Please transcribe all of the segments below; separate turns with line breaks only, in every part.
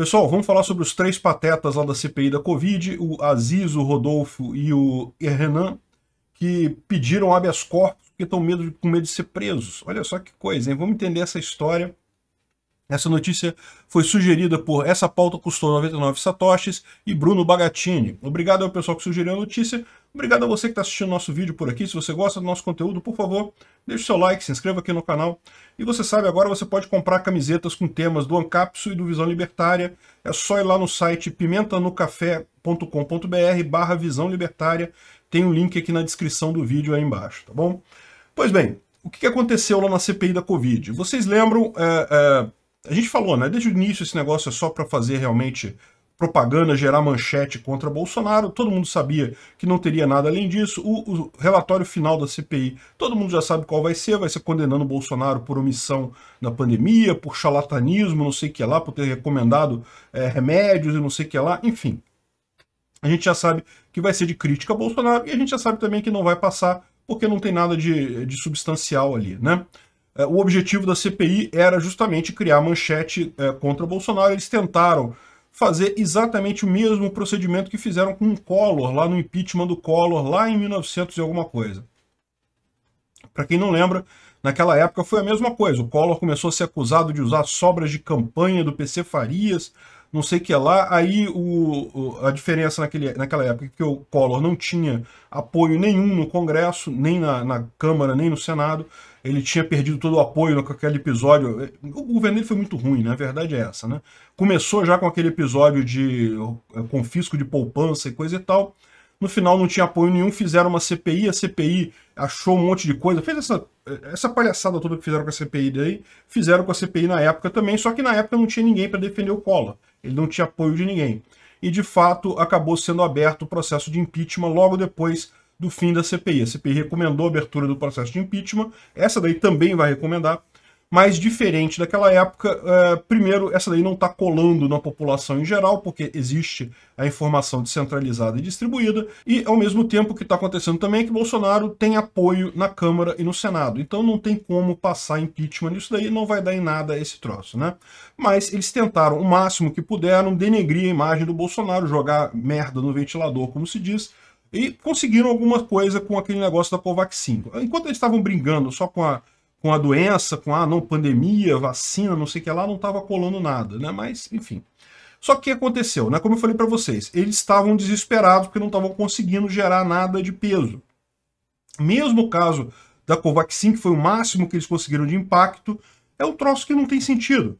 Pessoal, vamos falar sobre os três patetas lá da CPI da Covid, o Aziz, o Rodolfo e o Renan, que pediram habeas corpus porque estão medo, com medo de ser presos. Olha só que coisa, hein? Vamos entender essa história essa notícia foi sugerida por Essa Pauta Custou 99 Satoshis e Bruno Bagatini. Obrigado ao pessoal que sugeriu a notícia. Obrigado a você que está assistindo nosso vídeo por aqui. Se você gosta do nosso conteúdo, por favor, deixe seu like, se inscreva aqui no canal. E você sabe, agora você pode comprar camisetas com temas do Ancapso e do Visão Libertária. É só ir lá no site pimentanocafé.com.br barra Visão Libertária. Tem um link aqui na descrição do vídeo aí embaixo, tá bom? Pois bem, o que aconteceu lá na CPI da Covid? Vocês lembram... É, é, a gente falou, né? Desde o início esse negócio é só para fazer realmente propaganda, gerar manchete contra Bolsonaro. Todo mundo sabia que não teria nada além disso. O, o, relatório final da CPI, todo mundo já sabe qual vai ser, vai ser condenando Bolsonaro por omissão na pandemia, por charlatanismo, não sei o que lá, por ter recomendado é, remédios e não sei o que lá, enfim. A gente já sabe que vai ser de crítica a Bolsonaro e a gente já sabe também que não vai passar porque não tem nada de, de substancial ali, né? É, o objetivo da CPI era justamente criar manchete é, contra Bolsonaro. Eles tentaram fazer exatamente o mesmo procedimento que fizeram com o Collor, lá no impeachment do Collor, lá em 1900 e alguma coisa. Para quem não lembra, naquela época foi a mesma coisa. O Collor começou a ser acusado de usar sobras de campanha do PC Farias, não sei o que lá. Aí o, o, a diferença naquele, naquela época é que o Collor não tinha apoio nenhum no Congresso, nem na, na Câmara, nem no Senado ele tinha perdido todo o apoio com aquele episódio. O governo dele foi muito ruim, né? A verdade é essa, né? Começou já com aquele episódio de eh, confisco de poupança e coisa e tal. No final não tinha apoio nenhum, fizeram uma CPI, a CPI achou um monte de coisa, fez essa, eh, essa palhaçada toda que fizeram com a CPI daí, fizeram com a CPI na época também, só que na época não tinha ninguém para defender o Collor. Ele não tinha apoio de ninguém. E de fato acabou sendo aberto o processo de impeachment logo depois do fim da CPI. A CPI recomendou a abertura do processo de impeachment, essa daí também vai recomendar, mas diferente daquela época, é, primeiro, essa daí não está colando na população em geral, porque existe a informação descentralizada e distribuída, e ao mesmo tempo o que está acontecendo também é que Bolsonaro tem apoio na Câmara e no Senado, então não tem como passar impeachment nisso daí, não vai dar em nada esse troço, né? Mas eles tentaram o máximo que puderam denegrir a imagem do Bolsonaro, jogar merda no ventilador, como se diz, e conseguiram alguma coisa com aquele negócio da Covaxin. Enquanto eles estavam brigando só com a, com a doença, com a ah, não pandemia, vacina, não sei o que lá, não estava colando nada, né? Mas, enfim. Só que o que aconteceu, né? Como eu falei para vocês, eles estavam desesperados porque não estavam conseguindo gerar nada de peso. Mesmo o caso da Covaxin, que foi o máximo que eles conseguiram de impacto, é um troço que não tem sentido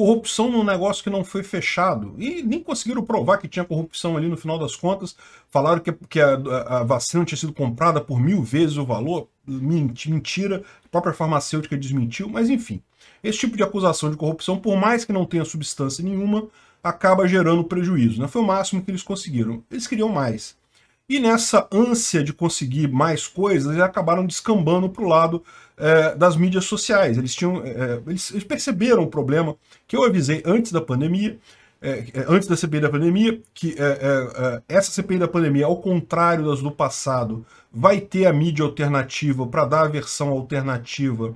corrupção num negócio que não foi fechado. E nem conseguiram provar que tinha corrupção ali no final das contas. Falaram que, que a, a, vacina tinha sido comprada por mil vezes o valor. Mentira. A própria farmacêutica desmentiu, mas enfim. Esse tipo de acusação de corrupção, por mais que não tenha substância nenhuma, acaba gerando prejuízo. Né? Foi o máximo que eles conseguiram. Eles queriam mais. E nessa ânsia de conseguir mais coisas, eles acabaram descambando para o lado é, das mídias sociais. Eles, tinham, é, é, eles, eles, perceberam o problema que eu avisei antes da pandemia, é, é antes da CPI da pandemia, que é, essa CPI da pandemia, ao contrário das do passado, vai ter a mídia alternativa para dar a versão alternativa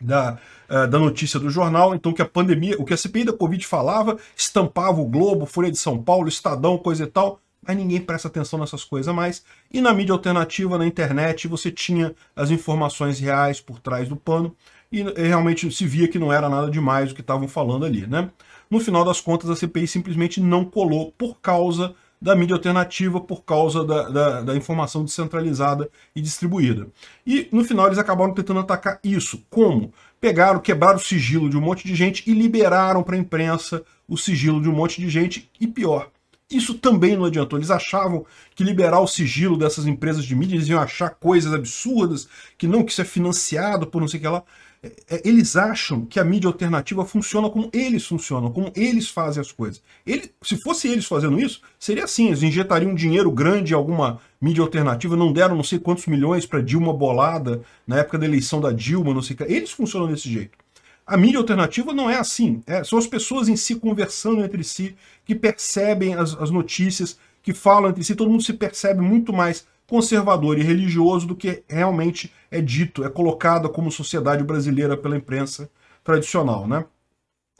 da, da notícia do jornal, então que a pandemia, o que a CPI da Covid falava, estampava o Globo, Folha de São Paulo, Estadão, coisa e tal, mas ninguém presta atenção nessas coisas mais. E na mídia alternativa, na internet, você tinha as informações reais por trás do pano e realmente se via que não era nada demais o que estavam falando ali, né? No final das contas, a CPI simplesmente não colou por causa da mídia alternativa, por causa da, da, da informação descentralizada e distribuída. E no final eles acabaram tentando atacar isso. Como? Pegaram, quebraram o sigilo de um monte de gente e liberaram para a imprensa o sigilo de um monte de gente e pior, isso também não adiantou. Eles achavam que liberar o sigilo dessas empresas de mídia, eles iam achar coisas absurdas, que não, que isso é financiado por não sei o que lá. É, é, eles acham que a mídia alternativa funciona como eles funcionam, como eles fazem as coisas. Ele, se fosse eles fazendo isso, seria assim: eles injetariam dinheiro grande em alguma mídia alternativa, não deram não sei quantos milhões para Dilma Bolada na época da eleição da Dilma, não sei o que. Eles funcionam desse jeito. A mídia alternativa não é assim. É, são as pessoas em si conversando entre si, que percebem as, as notícias, que falam entre si. Todo mundo se percebe muito mais conservador e religioso do que realmente é dito, é colocada como sociedade brasileira pela imprensa tradicional, né?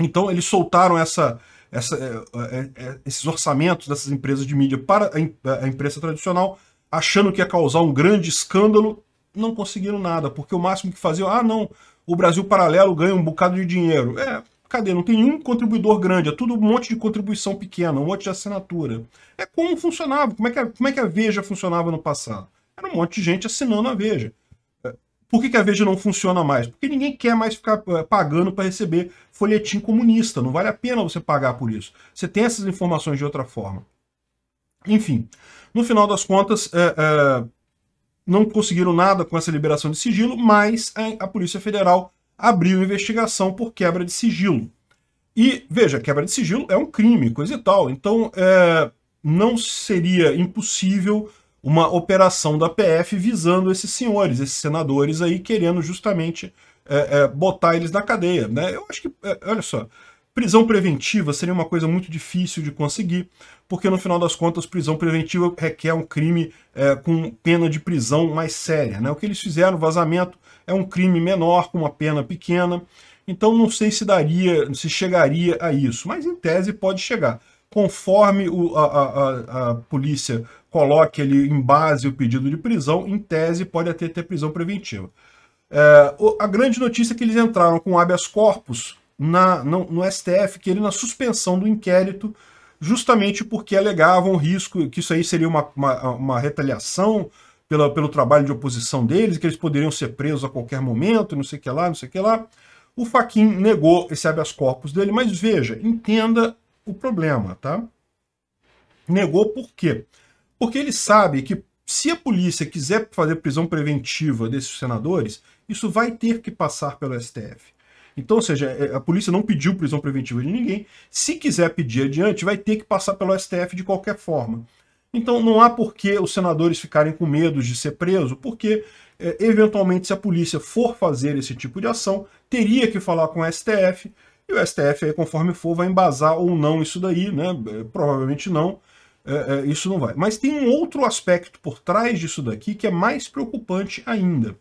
Então eles soltaram essa, essa, é, é, é, esses orçamentos dessas empresas de mídia para a imprensa tradicional, achando que ia causar um grande escândalo, não conseguiram nada, porque o máximo que faziam, ah, não, o Brasil Paralelo ganha um bocado de dinheiro. É, cadê? Não tem nenhum contribuidor grande, é tudo um monte de contribuição pequena, um monte de assinatura. É como funcionava, como é que a, como é que a Veja funcionava no passado? Era um monte de gente assinando a Veja. É, por que, que a Veja não funciona mais? Porque ninguém quer mais ficar é, pagando para receber folhetim comunista. Não vale a pena você pagar por isso. Você tem essas informações de outra forma. Enfim, no final das contas, é, é não conseguiram nada com essa liberação de sigilo, mas a Polícia Federal abriu investigação por quebra de sigilo. E, veja, quebra de sigilo é um crime, coisa e tal. Então, é, não seria impossível uma operação da PF visando esses senhores, esses senadores aí, querendo justamente é, é, botar eles na cadeia. Né? Eu acho que, é, olha só, Prisão preventiva seria uma coisa muito difícil de conseguir, porque no final das contas, prisão preventiva requer um crime é, com pena de prisão mais séria. Né? O que eles fizeram, vazamento, é um crime menor, com uma pena pequena. Então não sei se daria, se chegaria a isso, mas em tese pode chegar. Conforme o, a, a, a polícia coloque ali em base o pedido de prisão, em tese pode até ter prisão preventiva. É, a grande notícia é que eles entraram com habeas corpus na, no, no STF, que ele na suspensão do inquérito, justamente porque alegavam risco, que isso aí seria uma, uma, uma retaliação pela, pelo trabalho de oposição deles, que eles poderiam ser presos a qualquer momento, não sei o que lá, não sei o que lá. O Faquin negou esse habeas corpus dele, mas veja, entenda o problema, tá? Negou por quê? Porque ele sabe que se a polícia quiser fazer prisão preventiva desses senadores, isso vai ter que passar pelo STF. Então, ou seja, é, a polícia não pediu prisão preventiva de ninguém. Se quiser pedir adiante, vai ter que passar pelo STF de qualquer forma. Então não há por que os senadores ficarem com medo de ser preso, porque é, eventualmente se a polícia for fazer esse tipo de ação, teria que falar com o STF, e o STF aí, conforme for, vai embasar ou não isso daí, né? É, provavelmente não, isso não vai. Mas tem um outro aspecto por trás disso daqui que é mais preocupante ainda.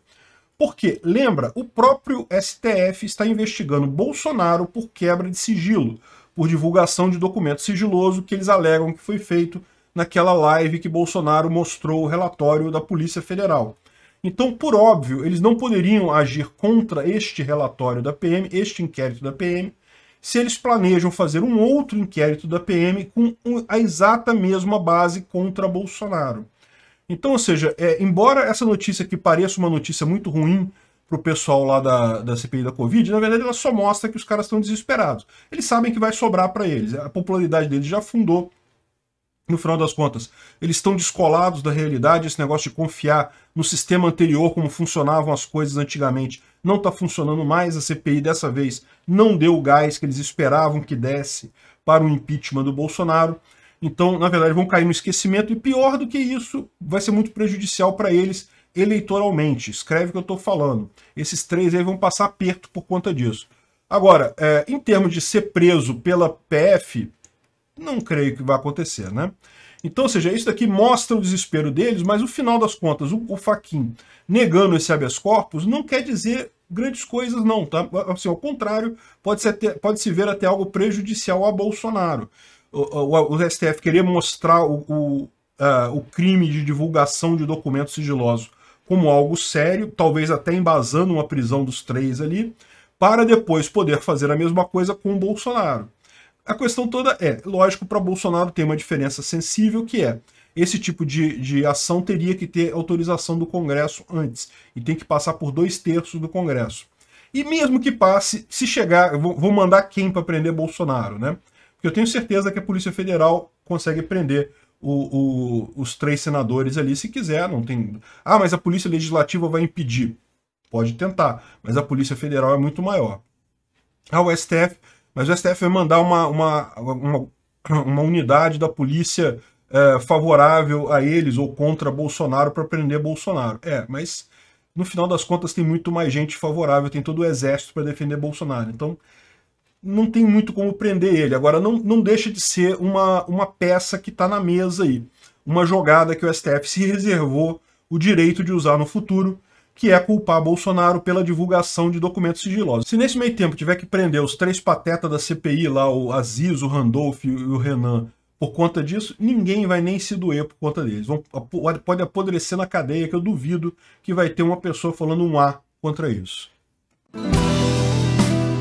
Porque, lembra, o próprio STF está investigando Bolsonaro por quebra de sigilo, por divulgação de documento sigiloso que eles alegam que foi feito naquela live que Bolsonaro mostrou o relatório da Polícia Federal. Então, por óbvio, eles não poderiam agir contra este relatório da PM, este inquérito da PM, se eles planejam fazer um outro inquérito da PM com a exata mesma base contra Bolsonaro. Então, ou seja, é, embora essa notícia que pareça uma notícia muito ruim para o pessoal lá da, da CPI da Covid, na verdade ela só mostra que os caras estão desesperados. Eles sabem que vai sobrar para eles. A popularidade deles já fundou. No final das contas, eles estão descolados da realidade. Esse negócio de confiar no sistema anterior, como funcionavam as coisas antigamente, não está funcionando mais. A CPI dessa vez não deu o gás que eles esperavam que desse para o impeachment do Bolsonaro. Então, na verdade, vão cair no esquecimento e pior do que isso, vai ser muito prejudicial para eles eleitoralmente. Escreve o que eu estou falando. Esses três aí vão passar perto por conta disso. Agora, é, em termos de ser preso pela PF, não creio que vai acontecer, né? Então, ou seja, isso daqui mostra o desespero deles, mas no final das contas, o, o Faquin negando esse habeas corpus não quer dizer grandes coisas não, tá? Assim, ao contrário, pode, ser até, pode se ver até algo prejudicial a Bolsonaro o, o, STF querer mostrar o, o, uh, o crime de divulgação de documento sigiloso como algo sério, talvez até embasando uma prisão dos três ali, para depois poder fazer a mesma coisa com o Bolsonaro. A questão toda é, lógico, para Bolsonaro tem uma diferença sensível que é esse tipo de, de ação teria que ter autorização do Congresso antes e tem que passar por dois terços do Congresso. E mesmo que passe, se chegar, vou mandar quem para prender Bolsonaro, né? Eu tenho certeza que a Polícia Federal consegue prender o, o, os três senadores ali se quiser. Não tem. Ah, mas a Polícia Legislativa vai impedir. Pode tentar, mas a Polícia Federal é muito maior. Ah, o STF. Mas o STF vai mandar uma, uma, uma, uma unidade da polícia é, favorável a eles ou contra Bolsonaro para prender Bolsonaro. É, mas no final das contas tem muito mais gente favorável, tem todo o exército para defender Bolsonaro. Então não tem muito como prender ele. Agora, não, não deixa de ser uma, uma peça que está na mesa aí. Uma jogada que o STF se reservou o direito de usar no futuro, que é culpar Bolsonaro pela divulgação de documentos sigilosos. Se nesse meio tempo tiver que prender os três patetas da CPI lá, o Aziz, o Randolph e o Renan, por conta disso, ninguém vai nem se doer por conta deles. Vão, pode apodrecer na cadeia, que eu duvido que vai ter uma pessoa falando um A contra isso.